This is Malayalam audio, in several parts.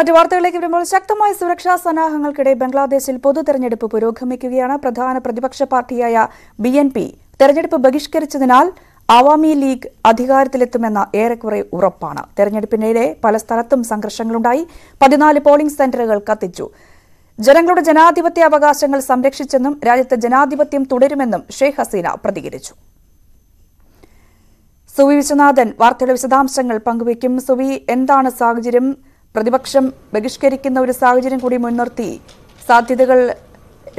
മറ്റു വാർത്തകളിലേക്ക് വരുമ്പോൾ ശക്തമായ സുരക്ഷാ സന്നാഹങ്ങൾക്കിടെ ബംഗ്ലാദേശിൽ പൊതു തെരഞ്ഞെടുപ്പ് പുരോഗമിക്കുകയാണ് പ്രധാന പ്രതിപക്ഷ പാർട്ടിയായ ബി എൻ പി തെരഞ്ഞെടുപ്പ് ബഹിഷ്കരിച്ചതിനാൽ ആവാമി ലീഗ് അധികാരത്തിലെത്തുമെന്ന ഏറെക്കുറെ ഉറപ്പാണ് തെരഞ്ഞെടുപ്പിനിടെ പല സ്ഥലത്തും സംഘർഷങ്ങളുണ്ടായി പതിനാല് പോളിംഗ് സെന്ററുകൾ കത്തിച്ചു ജനങ്ങളുടെ ജനാധിപത്യ അവകാശങ്ങൾ സംരക്ഷിച്ചെന്നും രാജ്യത്ത് ജനാധിപത്യം തുടരുമെന്നും ഷെയ്ഖ് ഹസീന പ്രതികരിച്ചു സുവി വിശ്വനാഥൻ വാർത്തയുടെ വിശദാംശങ്ങൾ പങ്കുവയ്ക്കും സുവി എന്താണ് സാഹചര്യം പ്രതിപക്ഷം ബഹിഷ്കരിക്കുന്ന ഒരു സാഹചര്യം കൂടി മുൻനിർത്തി സാധ്യതകൾ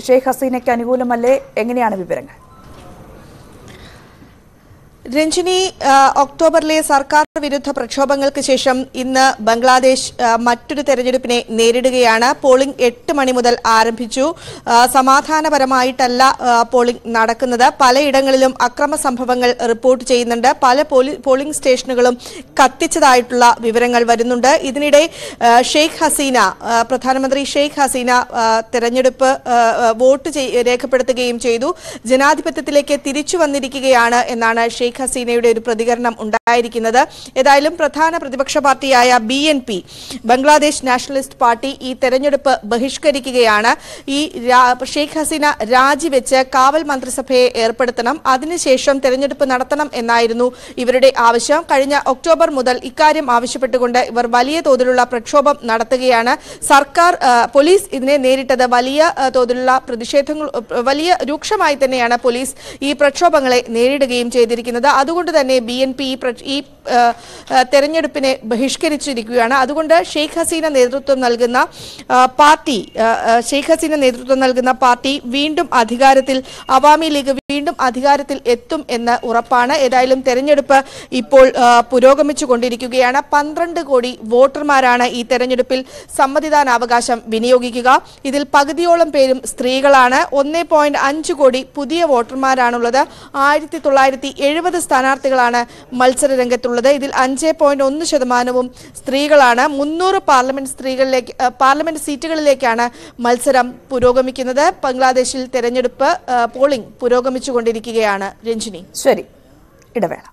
ഷെയ്ഖ് ഹസീനയ്ക്ക് അനുകൂലമല്ലേ എങ്ങനെയാണ് വിവരങ്ങൾ രഞ്ജിനി ഒക്ടോബറിലെ സർക്കാർ വിരുദ്ധ പ്രക്ഷോഭങ്ങൾക്ക് ശേഷം ഇന്ന് ബംഗ്ലാദേശ് മറ്റൊരു തെരഞ്ഞെടുപ്പിനെ നേരിടുകയാണ് പോളിംഗ് എട്ട് മണി മുതൽ ആരംഭിച്ചു സമാധാനപരമായിട്ടല്ല പോളിംഗ് നടക്കുന്നത് പലയിടങ്ങളിലും അക്രമ സംഭവങ്ങൾ റിപ്പോർട്ട് ചെയ്യുന്നുണ്ട് പല പോളിംഗ് സ്റ്റേഷനുകളും കത്തിച്ചതായിട്ടുള്ള വിവരങ്ങൾ വരുന്നുണ്ട് ഇതിനിടെ ഷെയ്ഖ് ഹസീന പ്രധാനമന്ത്രി ഷെയ്ഖ് ഹസീന തെരഞ്ഞെടുപ്പ് വോട്ട് രേഖപ്പെടുത്തുകയും ചെയ്തു ജനാധിപത്യത്തിലേക്ക് തിരിച്ചു വന്നിരിക്കുകയാണ് എന്നാണ് ഷെയ്ഖ് ഷെയ്ഖ് ഹസീനയുടെ ഒരു പ്രതികരണം ഉണ്ടായിരിക്കുന്നത് ഏതായാലും പ്രധാന പ്രതിപക്ഷ പാർട്ടിയായ B N P Bangladesh Nationalist Party ഈ തെരഞ്ഞെടുപ്പ് ബഹിഷ്കരിക്കുകയാണ് ഈ ഷെയ്ഖ് ഹസീന രാജിവെച്ച് കാവൽ മന്ത്രിസഭയെ ഏർപ്പെടുത്തണം അതിനുശേഷം തെരഞ്ഞെടുപ്പ് നടത്തണം എന്നായിരുന്നു ഇവരുടെ ആവശ്യം കഴിഞ്ഞ ഒക്ടോബർ മുതൽ ഇക്കാര്യം ആവശ്യപ്പെട്ടുകൊണ്ട് ഇവർ വലിയ തോതിലുള്ള പ്രക്ഷോഭം നടത്തുകയാണ് സർക്കാർ പോലീസ് ഇതിനെ നേരിട്ടത് വലിയ തോതിലുള്ള പ്രതിഷേധങ്ങൾ വലിയ രൂക്ഷമായി തന്നെയാണ് പോലീസ് ഈ പ്രക്ഷോഭങ്ങളെ നേരിടുകയും ചെയ്തിരിക്കുന്നത് അതുകൊണ്ട് തന്നെ ബി എൻ പി ഈ തെരഞ്ഞെടുപ്പിനെ ബഹിഷ്കരിച്ചിരിക്കുകയാണ് അതുകൊണ്ട് ഷെയ്ഖ് ഹസീന നേതൃത്വം നൽകുന്ന പാർട്ടി ഷെയ്ഖ് ഹസീന നേതൃത്വം നൽകുന്ന പാർട്ടി വീണ്ടും അധികാരത്തിൽ അവാമി ലീഗ് വീണ്ടും അധികാരത്തിൽ എത്തും എന്ന് ഉറപ്പാണ് ഏതായാലും തെരഞ്ഞെടുപ്പ് ഇപ്പോൾ പുരോഗമിച്ചു കൊണ്ടിരിക്കുകയാണ് പന്ത്രണ്ട് കോടി വോട്ടർമാരാണ് ഈ തെരഞ്ഞെടുപ്പിൽ സമ്മതിദാനാവകാശം വിനിയോഗിക്കുക ഇതിൽ പകുതിയോളം പേരും സ്ത്രീകളാണ് ഒന്നേ പോയിന്റ് അഞ്ച് കോടി പുതിയ വോട്ടർമാരാണുള്ളത് ആയിരത്തി തൊള്ളായിരത്തി എഴുപത് സ്ഥാനാർത്ഥികളാണ് മത്സരരംഗത്തുള്ളത് ഉള്ളത് ഇതിൽ അഞ്ച് പോയിന്റ് ഒന്ന് ശതമാനവും സ്ത്രീകളാണ് മുന്നൂറ് പാർലമെന്റ് സ്ത്രീകളിലേക്ക് പാർലമെന്റ് സീറ്റുകളിലേക്കാണ് മത്സരം പുരോഗമിക്കുന്നത് ബംഗ്ലാദേശിൽ തെരഞ്ഞെടുപ്പ് പോളിംഗ് പുരോഗമിച്ചുകൊണ്ടിരിക്കുകയാണ് രഞ്ജിനി ശരി ഇടവേള